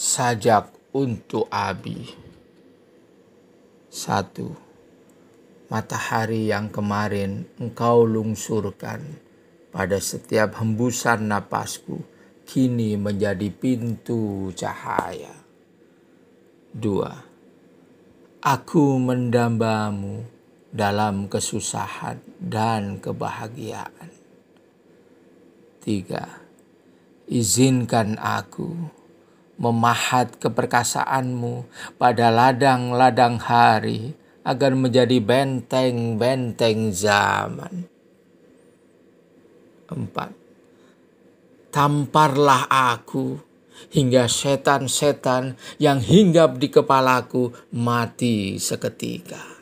sajak untuk Abi. Satu, matahari yang kemarin engkau lungsurkan pada setiap hembusan napasku kini menjadi pintu cahaya. Dua, aku mendambamu dalam kesusahan dan kebahagiaan. Tiga, izinkan aku memahat keperkasaanmu pada ladang-ladang hari agar menjadi benteng-benteng zaman. Empat, Tamparlah aku hingga setan-setan yang hinggap di kepalaku mati seketika.